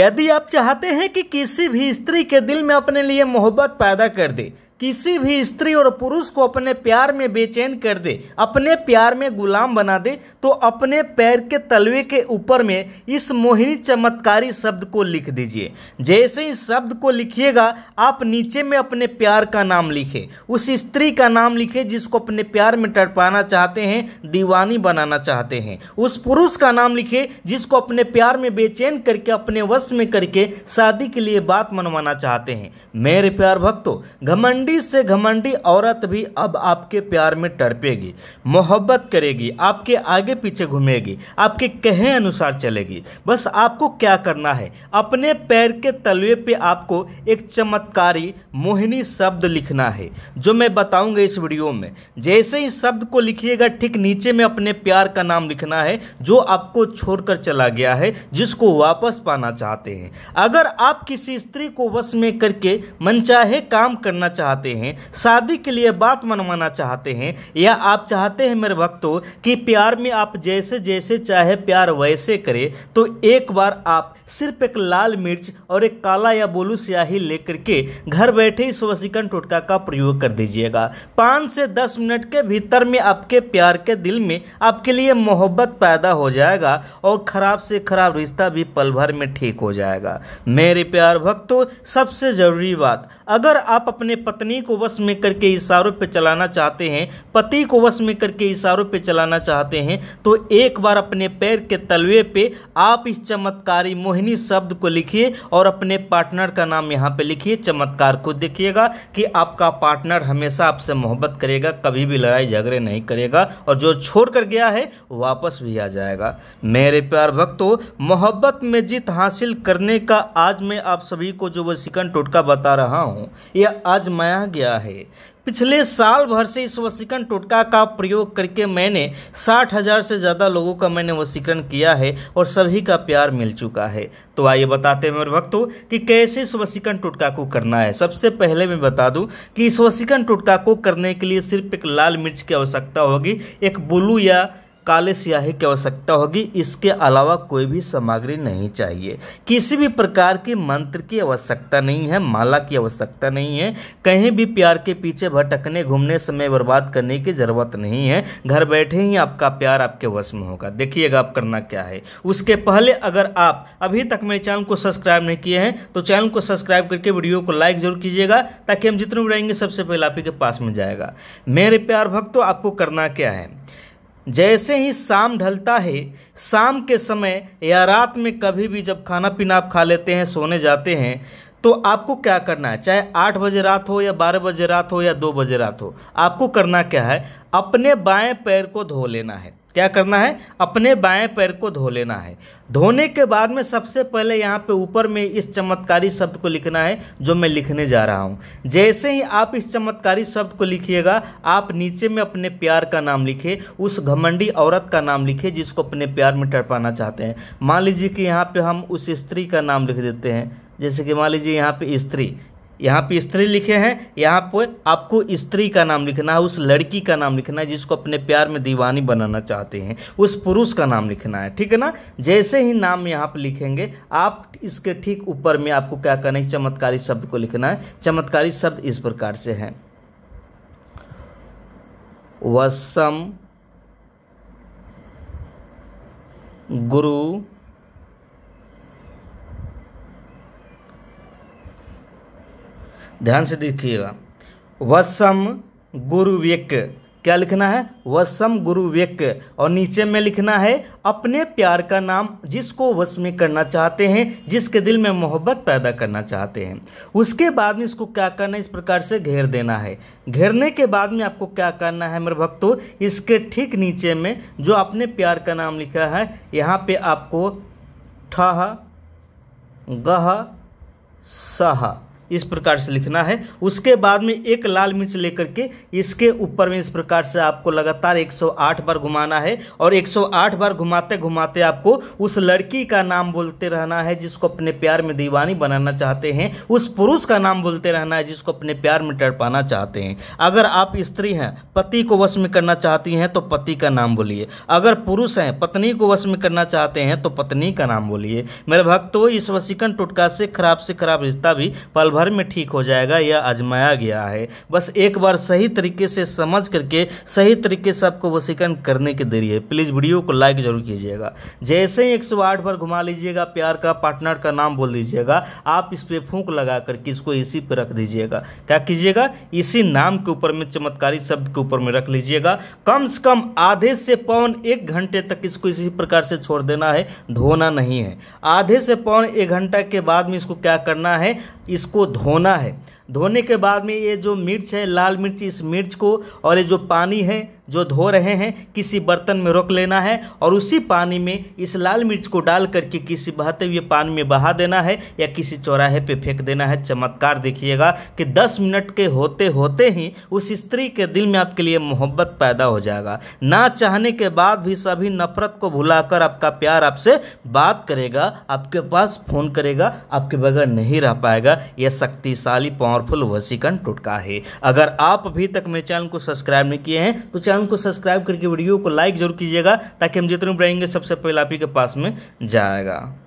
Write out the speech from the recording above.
यदि आप चाहते हैं कि किसी भी स्त्री के दिल में अपने लिए मोहब्बत पैदा कर दे किसी भी स्त्री और पुरुष को अपने प्यार में बेचैन कर दे अपने प्यार में गुलाम बना दे तो अपने पैर के तलवे के ऊपर में इस मोहिनी चमत्कारी शब्द को लिख दीजिए जैसे ही शब्द को लिखिएगा आप नीचे में अपने प्यार का नाम लिखे उस स्त्री का नाम लिखे जिसको अपने प्यार में टड़पाना चाहते हैं दीवानी बनाना चाहते हैं उस पुरुष का नाम लिखे जिसको अपने प्यार में बेचैन करके अपने वश में करके शादी के लिए बात मनवाना चाहते हैं मेरे प्यार भक्तों घमंडी घमंडी से घमंडी औरत भी अब आपके प्यार में टरपेगी मोहब्बत करेगी आपके आगे पीछे घूमेगी आपके कहे अनुसार चलेगी बस आपको क्या करना है अपने पैर के तलवे पे आपको एक चमत्कारी मोहिनी शब्द लिखना है जो मैं बताऊंगा इस वीडियो में जैसे ही शब्द को लिखिएगा ठीक नीचे में अपने प्यार का नाम लिखना है जो आपको छोड़कर चला गया है जिसको वापस पाना चाहते हैं अगर आप किसी स्त्री को वश में करके मनचाहे काम करना चाहते चाहते हैं शादी के लिए बात मनवाना चाहते हैं या आप चाहते हैं मेरे भक्तों कि प्यार में आप जैसे जैसे चाहे प्यार वैसे करें तो एक बार आप सिर्फ एक लाल मिर्च और एक काला या बोलू स्याही लेकर के घर बैठे ही वसीकन टोटका का प्रयोग कर दीजिएगा पाँच से दस मिनट के भीतर में आपके प्यार के दिल में आपके लिए मोहब्बत पैदा हो जाएगा और ख़राब से ख़राब रिश्ता भी पल भर में ठीक हो जाएगा मेरे प्यार भक्तों सबसे ज़रूरी बात अगर आप अपने पत्नी पत्नी को वश में करके इशारों पर चलाना चाहते हैं पति को वश में करके इशारों पर चलाना चाहते हैं तो एक बार अपने पैर के तलवे पे आप इस चमत्कारी मोहिनी शब्द को लिखिए और अपने पार्टनर का नाम यहाँ पे लिखिए चमत्कार को देखिएगा कि आपका पार्टनर हमेशा आपसे मोहब्बत करेगा कभी भी लड़ाई झगड़े नहीं करेगा और जो छोड़ कर गया है वापस भी आ जाएगा मेरे प्यार भक्तों मोहब्बत में जीत हासिल करने का आज मैं आप सभी को जो वो सिकन टोटका बता रहा हूँ यह आज माया बनाया गया है पिछले साल भर से इस वसीकरण टोटका का प्रयोग करके मैंने साठ हज़ार से ज़्यादा लोगों का मैंने वसीकरण किया है और सभी का प्यार मिल चुका है तो आइए बताते हैं मेरे भक्तों कि कैसे इस वसीकरण टोटका को करना है सबसे पहले मैं बता दूं कि इस वसीकरण टोटका को करने के लिए सिर्फ एक लाल मिर्च की आवश्यकता होगी एक ब्लू या काले स्याही की आवश्यकता होगी इसके अलावा कोई भी सामग्री नहीं चाहिए किसी भी प्रकार की मंत्र की आवश्यकता नहीं है माला की आवश्यकता नहीं है कहीं भी प्यार के पीछे भटकने घूमने समय बर्बाद करने की ज़रूरत नहीं है घर बैठे ही आपका प्यार आपके वश में होगा देखिएगा आप करना क्या है उसके पहले अगर आप अभी तक मेरे चैनल को सब्सक्राइब नहीं किए हैं तो चैनल को सब्सक्राइब करके वीडियो को लाइक जरूर कीजिएगा ताकि हम जितने भी रहेंगे सबसे पहले आप ही के पास में जाएगा मेरे प्यार भक्तों आपको करना क्या है जैसे ही शाम ढलता है शाम के समय या रात में कभी भी जब खाना पीना आप खा लेते हैं सोने जाते हैं तो आपको क्या करना है चाहे आठ बजे रात हो या बारह बजे रात हो या दो बजे रात हो आपको करना क्या है अपने बाएं पैर को धो लेना है क्या करना है अपने बाएं पैर को धो लेना है धोने के बाद में सबसे पहले यहाँ पे ऊपर में इस चमत्कारी शब्द को लिखना है जो मैं लिखने जा रहा हूँ जैसे ही आप इस चमत्कारी शब्द को लिखिएगा आप नीचे में अपने प्यार का नाम लिखे उस घमंडी औरत का नाम लिखे जिसको अपने प्यार में टड़पाना चाहते हैं मान लीजिए कि यहाँ पर हम उस स्त्री का नाम लिख देते हैं जैसे कि मान लीजिए यहाँ पे स्त्री यहाँ पे स्त्री लिखे हैं यहाँ पर आपको स्त्री का नाम लिखना है उस लड़की का नाम लिखना है जिसको अपने प्यार में दीवानी बनाना चाहते हैं उस पुरुष का नाम लिखना है ठीक है ना जैसे ही नाम यहाँ पे लिखेंगे आप इसके ठीक ऊपर में आपको क्या करना है चमत्कारी शब्द को लिखना है चमत्कारी शब्द इस प्रकार से है वसम गुरु ध्यान से देखिएगा वसम गुरुवेक क्या लिखना है वसम गुरु व्यक्य और नीचे में लिखना है अपने प्यार का नाम जिसको वश में करना चाहते हैं जिसके दिल में मोहब्बत पैदा करना चाहते हैं उसके बाद में इसको क्या करना है इस प्रकार से घेर देना है घेरने के बाद में आपको क्या करना है मेरे भक्तों इसके ठीक नीचे में जो अपने प्यार का नाम लिखा है यहाँ पे आपको ठह गह सहा इस प्रकार से लिखना है उसके बाद में एक लाल मिर्च लेकर के इसके ऊपर में इस प्रकार से आपको लगातार 108 बार घुमाना है और 108 बार घुमाते घुमाते आपको उस लड़की का नाम बोलते रहना है जिसको अपने प्यार में दीवानी बनाना चाहते हैं उस पुरुष का नाम बोलते रहना है जिसको अपने प्यार में तड़पाना चाहते हैं अगर आप स्त्री हैं पति को वश में करना चाहती हैं तो पति का नाम बोलिए अगर पुरुष हैं पत्नी को वश में करना चाहते हैं तो पत्नी का नाम बोलिए मेरे भक्तों इस वसीकन टुटका से खराब से खराब रिश्ता भी पल भर में ठीक हो जाएगा यह आजमाया गया है बस एक बार सही तरीके से समझ करके सही तरीके से आपको वसीकरण करने के देरी है प्लीज़ वीडियो को लाइक जरूर कीजिएगा जैसे ही एक पर घुमा लीजिएगा प्यार का पार्टनर का नाम बोल दीजिएगा आप इस पर फूक लगा करके इसको इसी पर रख दीजिएगा क्या कीजिएगा इसी नाम के ऊपर में चमत्कारी शब्द के ऊपर में रख लीजिएगा कम से कम आधे से पौन एक घंटे तक इसको इसी प्रकार से छोड़ देना है धोना नहीं है आधे से पौन एक घंटा के बाद में इसको क्या करना है इसको धोना है धोने के बाद में ये जो मिर्च है लाल मिर्च इस मिर्च को और ये जो पानी है जो धो रहे हैं किसी बर्तन में रोक लेना है और उसी पानी में इस लाल मिर्च को डाल करके किसी बहते हुए पानी में बहा देना है या किसी चौराहे पे फेंक देना है चमत्कार देखिएगा कि 10 मिनट के होते होते ही उस स्त्री के दिल में आपके लिए मोहब्बत पैदा हो जाएगा ना चाहने के बाद भी सभी नफरत को भुलाकर आपका प्यार आपसे बात करेगा आपके पास फ़ोन करेगा आपके बगैर नहीं रह पाएगा यह शक्तिशाली पावरफुल वसीकन टुटका है अगर आप अभी तक मेरे चैनल को सब्सक्राइब नहीं किए हैं तो चैनल चैनल को सब्सक्राइब करके वीडियो को लाइक जरूर कीजिएगा ताकि हम जितने बनाएंगे सबसे पहले आप ही के पास में जाएगा